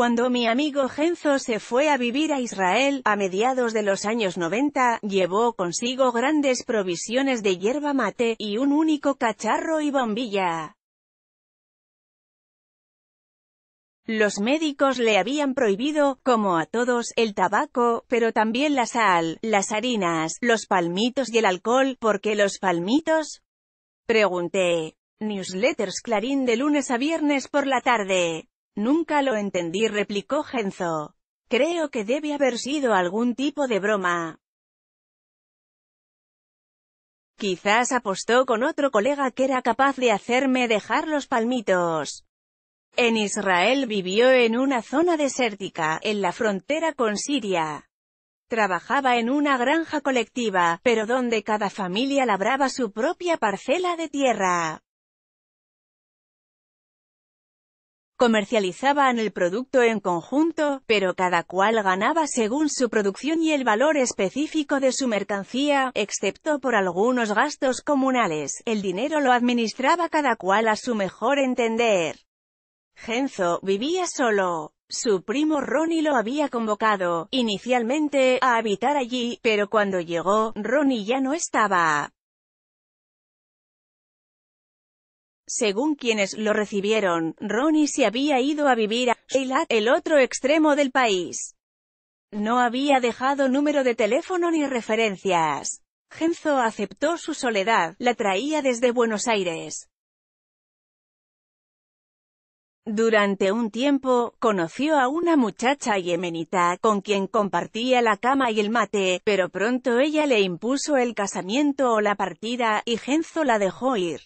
Cuando mi amigo Genzo se fue a vivir a Israel, a mediados de los años 90, llevó consigo grandes provisiones de hierba mate, y un único cacharro y bombilla. Los médicos le habían prohibido, como a todos, el tabaco, pero también la sal, las harinas, los palmitos y el alcohol, ¿por qué los palmitos? Pregunté. Newsletters Clarín de lunes a viernes por la tarde. Nunca lo entendí replicó Genzo. Creo que debe haber sido algún tipo de broma. Quizás apostó con otro colega que era capaz de hacerme dejar los palmitos. En Israel vivió en una zona desértica, en la frontera con Siria. Trabajaba en una granja colectiva, pero donde cada familia labraba su propia parcela de tierra. Comercializaban el producto en conjunto, pero cada cual ganaba según su producción y el valor específico de su mercancía, excepto por algunos gastos comunales. El dinero lo administraba cada cual a su mejor entender. Genzo vivía solo. Su primo Ronnie lo había convocado, inicialmente, a habitar allí, pero cuando llegó, Ronnie ya no estaba. Según quienes lo recibieron, Ronnie se había ido a vivir a Eilat, el otro extremo del país. No había dejado número de teléfono ni referencias. Genzo aceptó su soledad, la traía desde Buenos Aires. Durante un tiempo, conoció a una muchacha yemenita, con quien compartía la cama y el mate, pero pronto ella le impuso el casamiento o la partida, y Genzo la dejó ir.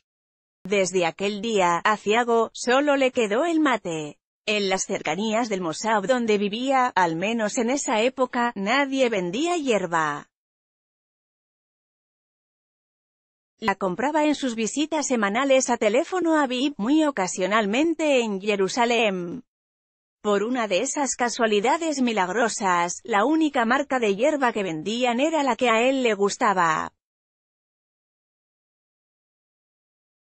Desde aquel día, a Ciago, solo le quedó el mate. En las cercanías del Mossab donde vivía, al menos en esa época, nadie vendía hierba. La compraba en sus visitas semanales a teléfono a Bib, muy ocasionalmente en Jerusalén. Por una de esas casualidades milagrosas, la única marca de hierba que vendían era la que a él le gustaba.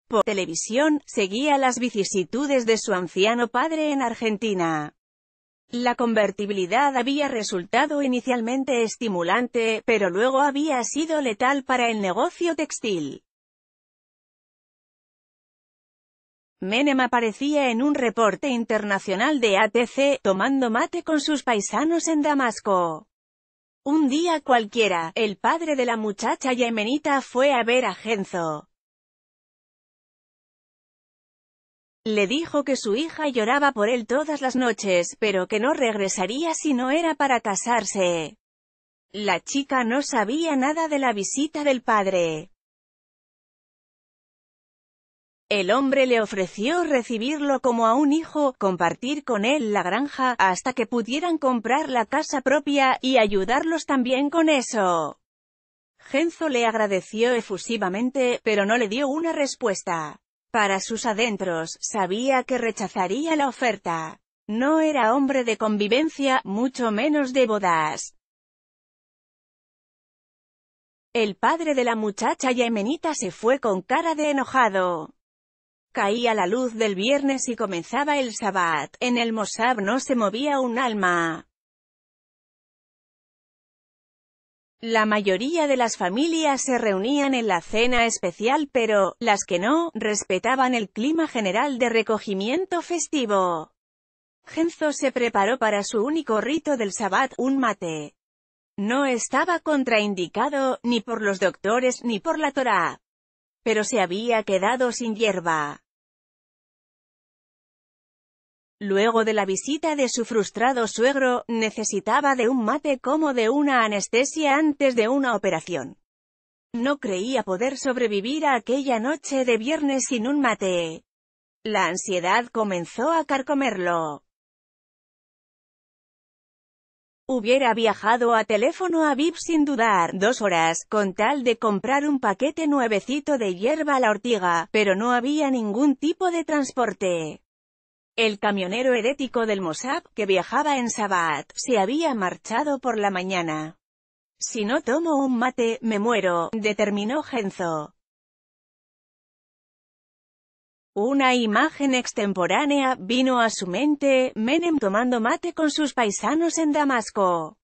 por televisión, seguía las vicisitudes de su anciano padre en Argentina. La convertibilidad había resultado inicialmente estimulante, pero luego había sido letal para el negocio textil. Menem aparecía en un reporte internacional de ATC, tomando mate con sus paisanos en Damasco. Un día cualquiera, el padre de la muchacha yemenita fue a ver a Genzo. Le dijo que su hija lloraba por él todas las noches, pero que no regresaría si no era para casarse. La chica no sabía nada de la visita del padre. El hombre le ofreció recibirlo como a un hijo, compartir con él la granja, hasta que pudieran comprar la casa propia, y ayudarlos también con eso. Genzo le agradeció efusivamente, pero no le dio una respuesta. Para sus adentros, sabía que rechazaría la oferta. No era hombre de convivencia, mucho menos de bodas. El padre de la muchacha yemenita se fue con cara de enojado. Caía la luz del viernes y comenzaba el sabbat, en el Mossab no se movía un alma. La mayoría de las familias se reunían en la cena especial pero, las que no, respetaban el clima general de recogimiento festivo. Genzo se preparó para su único rito del sabbat, un mate. No estaba contraindicado, ni por los doctores ni por la Torá. Pero se había quedado sin hierba. Luego de la visita de su frustrado suegro, necesitaba de un mate como de una anestesia antes de una operación. No creía poder sobrevivir a aquella noche de viernes sin un mate. La ansiedad comenzó a carcomerlo. Hubiera viajado a teléfono a VIP sin dudar, dos horas, con tal de comprar un paquete nuevecito de hierba a la ortiga, pero no había ningún tipo de transporte. El camionero herético del Mossad, que viajaba en Sabbat, se había marchado por la mañana. Si no tomo un mate, me muero, determinó Genzo. Una imagen extemporánea vino a su mente, Menem tomando mate con sus paisanos en Damasco.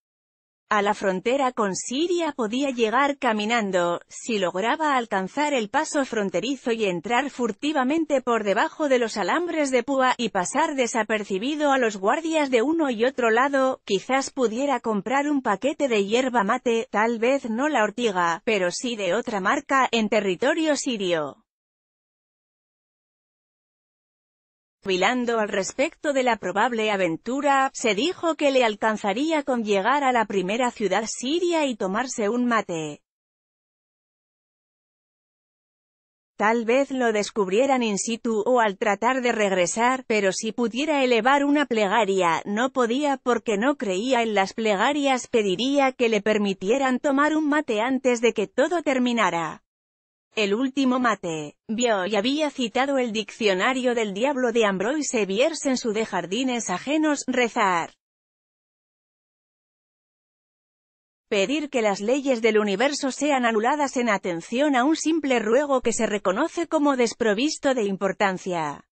A la frontera con Siria podía llegar caminando, si lograba alcanzar el paso fronterizo y entrar furtivamente por debajo de los alambres de púa, y pasar desapercibido a los guardias de uno y otro lado, quizás pudiera comprar un paquete de hierba mate, tal vez no la ortiga, pero sí de otra marca, en territorio sirio. al respecto de la probable aventura, se dijo que le alcanzaría con llegar a la primera ciudad siria y tomarse un mate. Tal vez lo descubrieran in situ o al tratar de regresar, pero si pudiera elevar una plegaria, no podía porque no creía en las plegarias pediría que le permitieran tomar un mate antes de que todo terminara. El último mate. Vio y había citado el diccionario del diablo de Ambroise Bierce en su De jardines ajenos, rezar. Pedir que las leyes del universo sean anuladas en atención a un simple ruego que se reconoce como desprovisto de importancia.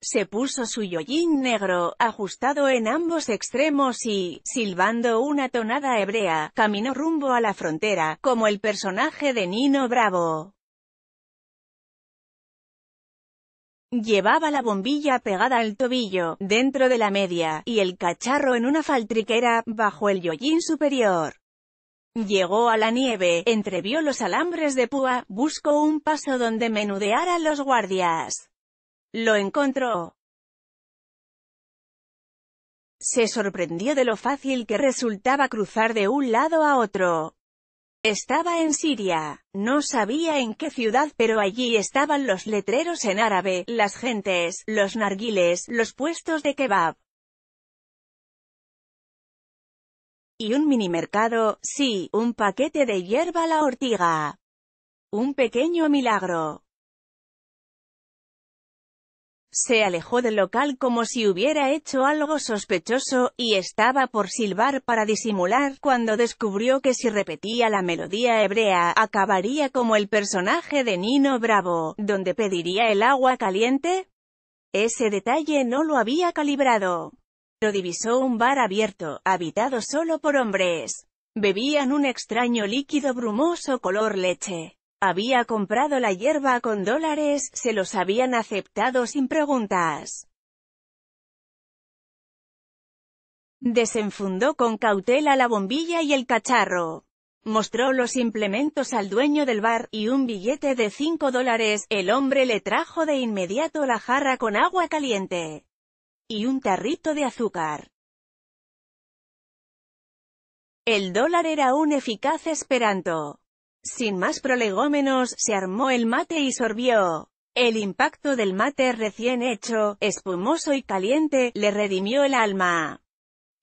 Se puso su yoyín negro, ajustado en ambos extremos y, silbando una tonada hebrea, caminó rumbo a la frontera, como el personaje de Nino Bravo. Llevaba la bombilla pegada al tobillo, dentro de la media, y el cacharro en una faltriquera, bajo el yoyín superior. Llegó a la nieve, entrevió los alambres de púa, buscó un paso donde menudear a los guardias. Lo encontró. Se sorprendió de lo fácil que resultaba cruzar de un lado a otro. Estaba en Siria. No sabía en qué ciudad, pero allí estaban los letreros en árabe, las gentes, los narguiles, los puestos de kebab. Y un minimercado, sí, un paquete de hierba la ortiga. Un pequeño milagro. Se alejó del local como si hubiera hecho algo sospechoso, y estaba por silbar para disimular cuando descubrió que si repetía la melodía hebrea, acabaría como el personaje de Nino Bravo, donde pediría el agua caliente. Ese detalle no lo había calibrado. Lo divisó un bar abierto, habitado solo por hombres. Bebían un extraño líquido brumoso color leche. Había comprado la hierba con dólares, se los habían aceptado sin preguntas. Desenfundó con cautela la bombilla y el cacharro. Mostró los implementos al dueño del bar, y un billete de cinco dólares, el hombre le trajo de inmediato la jarra con agua caliente. Y un tarrito de azúcar. El dólar era un eficaz esperanto. Sin más prolegómenos, se armó el mate y sorbió. El impacto del mate recién hecho, espumoso y caliente, le redimió el alma.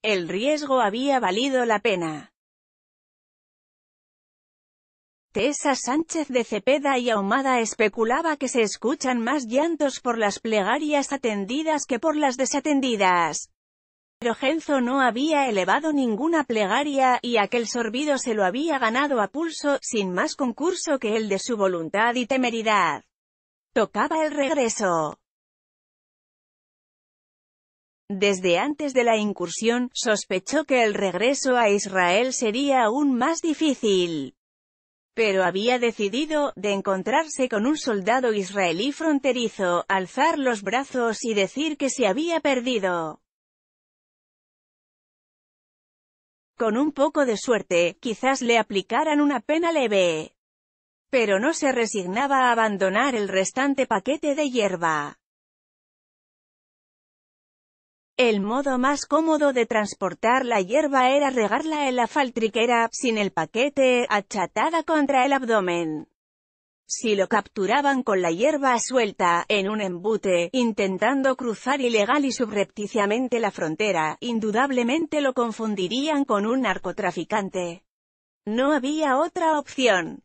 El riesgo había valido la pena. Tesa Sánchez de Cepeda y Ahumada especulaba que se escuchan más llantos por las plegarias atendidas que por las desatendidas. Pero Genzo no había elevado ninguna plegaria, y aquel sorbido se lo había ganado a pulso, sin más concurso que el de su voluntad y temeridad. Tocaba el regreso. Desde antes de la incursión, sospechó que el regreso a Israel sería aún más difícil. Pero había decidido, de encontrarse con un soldado israelí fronterizo, alzar los brazos y decir que se había perdido. Con un poco de suerte, quizás le aplicaran una pena leve. Pero no se resignaba a abandonar el restante paquete de hierba. El modo más cómodo de transportar la hierba era regarla en la faltriquera, sin el paquete, achatada contra el abdomen. Si lo capturaban con la hierba suelta, en un embute, intentando cruzar ilegal y subrepticiamente la frontera, indudablemente lo confundirían con un narcotraficante. No había otra opción.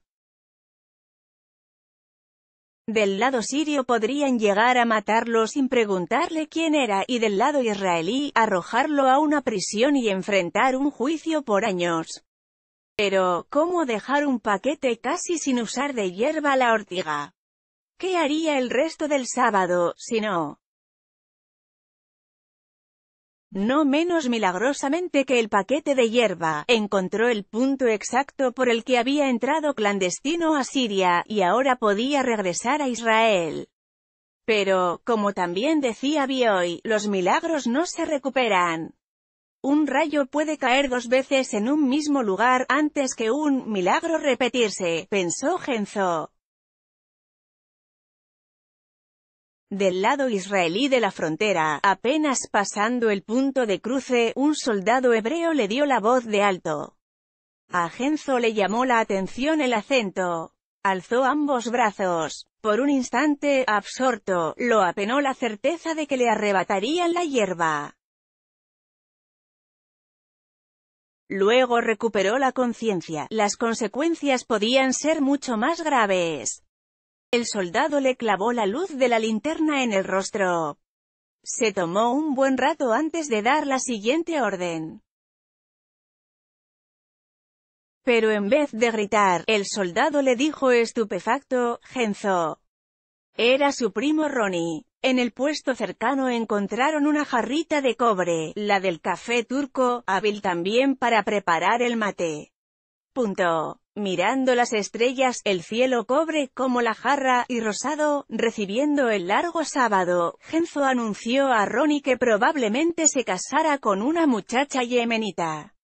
Del lado sirio podrían llegar a matarlo sin preguntarle quién era, y del lado israelí, arrojarlo a una prisión y enfrentar un juicio por años. Pero, ¿cómo dejar un paquete casi sin usar de hierba la ortiga? ¿Qué haría el resto del sábado, si no? No menos milagrosamente que el paquete de hierba, encontró el punto exacto por el que había entrado clandestino a Siria, y ahora podía regresar a Israel. Pero, como también decía Bioy, los milagros no se recuperan. Un rayo puede caer dos veces en un mismo lugar antes que un milagro repetirse, pensó Genzo. Del lado israelí de la frontera, apenas pasando el punto de cruce, un soldado hebreo le dio la voz de alto. A Genzo le llamó la atención el acento. Alzó ambos brazos. Por un instante, absorto, lo apenó la certeza de que le arrebatarían la hierba. Luego recuperó la conciencia, las consecuencias podían ser mucho más graves. El soldado le clavó la luz de la linterna en el rostro. Se tomó un buen rato antes de dar la siguiente orden. Pero en vez de gritar, el soldado le dijo estupefacto, Genzo. Era su primo Ronnie. En el puesto cercano encontraron una jarrita de cobre, la del café turco, hábil también para preparar el mate. Punto. Mirando las estrellas, el cielo cobre como la jarra, y rosado, recibiendo el largo sábado, Genzo anunció a Ronnie que probablemente se casara con una muchacha yemenita.